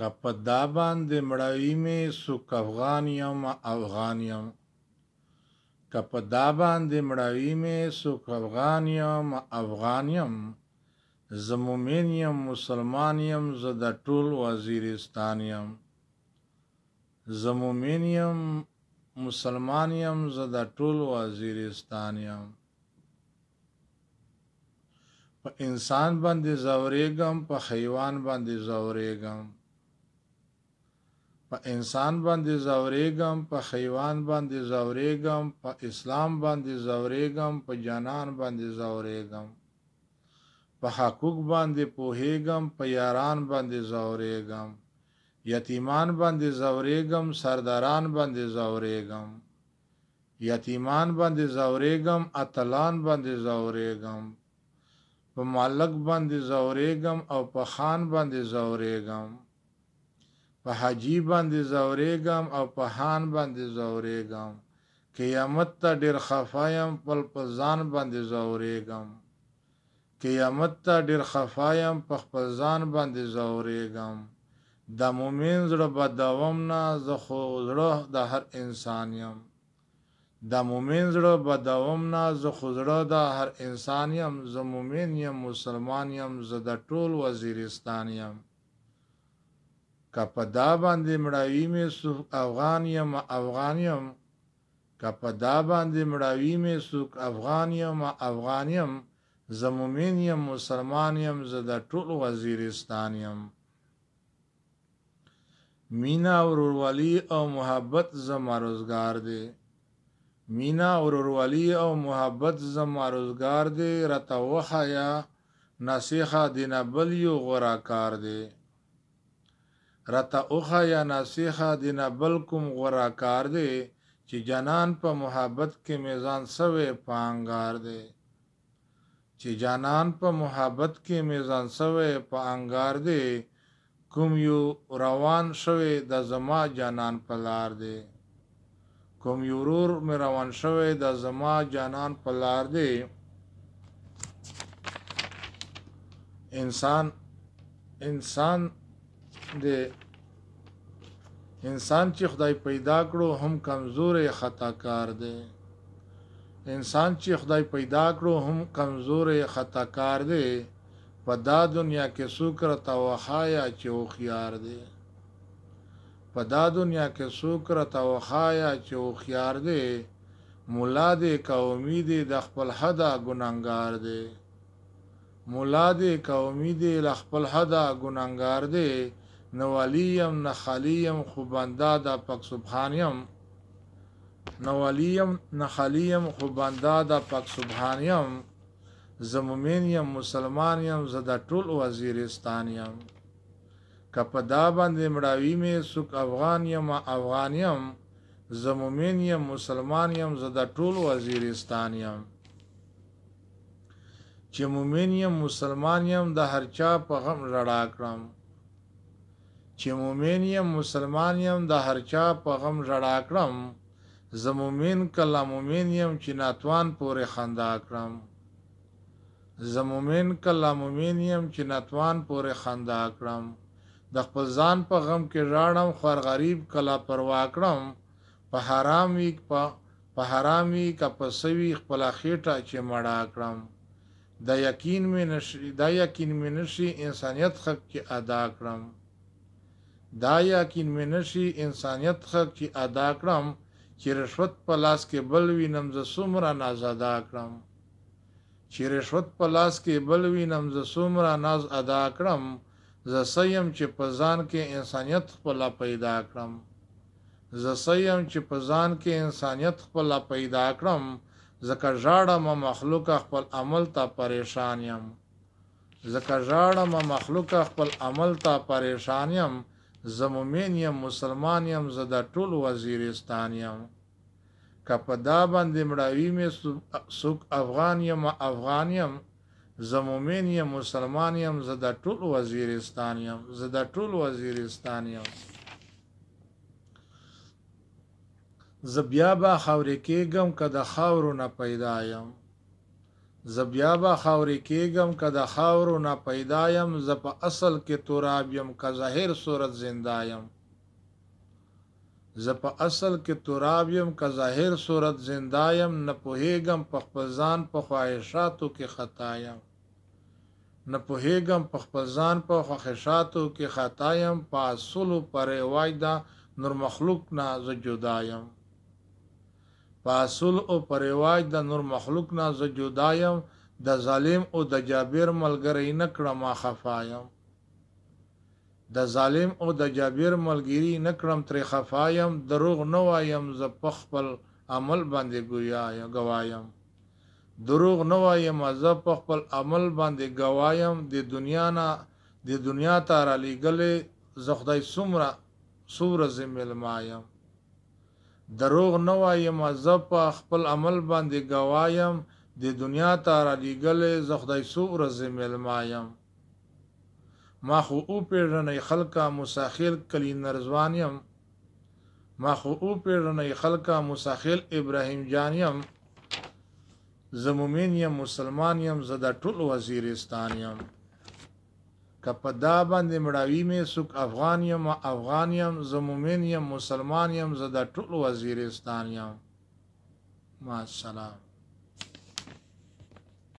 که په دا باندې مړوي مې څوک افغان یم افغان یم که په دا باندې مړوي مې څوک افغان یم افغان یم زه مومن یم مسلمان یم زه د ټول وزیرستان یم زه مومن یم مسلمان یم زه د ټول وزیرستان یم په انسان باندې زورېږم په حیوان باندې زورېږم په انسان باندې زورېګم په حیوان باندې زورېګم په اسلام باندې زورېګم په جانان باندې زورېګم په حقوق باندې پوهېګم په یاران باندې زورېګم یتیمان باندې زورېګم سرداران باندې زورېګم یتیمان باندې زورېګم اتلان باندې زورېګم په مالک باندې زورېګم او په خان باندې زورېګم په حجی باندې زورېګم او په هان باندې زورېګم قیامت ته ډیر خفایم پل په ځان باندې زورېګم قیامت ته ډیر خفایم په خپل ځان باندې زورېګم د مومن زړه به دوام نه زه خو زړه د هر انسان یم د مومن زړه به دوام نه زه خو زړه د هر انسان یم زه مومن یم مسلمان یم زه د ټول وزیرستان یم کپدا باندې مړاوی مې سوک افغان یم افغان یم کپدا باندې مړاوی مې سوک افغان یم افغان یم زمومین یم مسلمان یم زه د ټول وزیرستان یم مینا وروروالی او محبت زما روزگار دی مینا وروروالی او محبت زما روزگار دی رته وخیا نصیحه دینه بل یو غورا کار دی رتا اوخه یا ناسیخه دینا بلکم غورا کار دی چې جانان په محبت کې میزان سوې پانګار دی چې جانان په محبت کې میزان سوې پانګار دی کوم یو روان شوې د زما جانان په لار دی کوم یو رور مې روان شوې د زما جانان په لار دی انسان انسان د انسان چې خدای پیدا کړو هم کمزورې خطا کار دی انسان چې خدای پیدا کړو هم کمزورې خطا کار دی په دا دنیا کې سوکر توخایا چې خوخيار دی په دا دنیا کې سوکر توخایا چې خوخيار دی مولا دې کا امید د خپل حدا ګناګار دی مولا دې کا امید د خپل حدا ګناګار دی نه ولیم نه خلیم خو بنده د پاک سبحان یم نه ولیم نه خلیم خو بنده د پاک سبحان یم زه مومن یم مسلمان یم زه د ټول وزیرستان یم که په دا باندې مړاوي مې څوک افغان یم افغان یم زه مومن یم مسلمان یم زه د ټول وزیرستان یم چې مومن یم مسلمان یم د هر چا په غم رڼا کړم چې مومن یم مسلمان یم د هر چا په غم ژړا کړم زه مومن کله مومن یم چې ناتوان پورې خندا کړم زه مومن کله مومن یم چې ناتوان پورې خندا کړم د خپل ځان په غم کې راړم خور غریب کله پروا کړم په حرام وی په په حرام وی کا په سوي خپل خېټه چې مړا کړم دا یقین مې نشي دا یقین مې نشي انسانيت حق کې ادا کړم دا یقین مې نشي انسانیت خه چې ادا کړم چې رشوت په لاس کې بل وینم زه څومره نازادا کړم چې رشوت په لاس کې بل وینم زه څومره ناز ادا کړم زه سیم چې په ځان کې انسانیت خپل پیدا کړم زه سیم چې په ځان کې انسانیت خپل پیدا کړم زکه ژاړم مخلوق خپل عمل ته پریشان یم زکه ژاړم مخلوق خپل عمل ته پریشان یم زمومین یم مسلمان یم زه د ټول وزیرستان یم که په دا باندې مړاوي مې سوک افغان یم افغان یم زمومین یم مسلمان یم زه د ټول وزیرستان یم زه د ټول وزیرستان یم زه بیا به خاورې کېږم که د خاورو نه پیدا یم زبیا به خاورې کېږم که د خاورو نه پیدا یم زه په اصل کې تراب یم که ظاهر صورت زنده یم زه په اصل کې تراب یم که ظاهر صورت زنده یم نه پوهېږم په خپل ځان په خواهشاتو کې خطا یم نه پوهېږم په خپل ځان په خواهشاتو کې خطا یم په اصولو پر روایت دا نور مخلوق نه زه جدا یم پاسل او پرواج د نور مخلوق نه ز جدایم د ظالم او د جابر ملګری نه کړم خفایم د ظالم او د جابر ملګری نه کړم تر خفایم دروغ نه وایم ز پخپل عمل باندې گویا گوایم دروغ نه وایم ز پخپل عمل باندې گوایم د دنیا نه د دنیا ته را لګلې زخدای سمره سورزه ملمایم دروغ نه وایم زه په خپل عمل باندې گوایم د دنیا ته را لېږلې زه خدای څو ورځې میلما یم ما خو او پیژنې خلکه مساخیل کلی نرزوان یم ما خو او پیژنې خلکه مساخیل ابراهیم جان یم زه مومن یم مسلمان یم زه د ټول وزیرستان یم کپدا باندې مړاوی مې سوک افغان یم افغان یم زمومن یم مسلمان یم زدا ټول وزیرستان یم ما سلام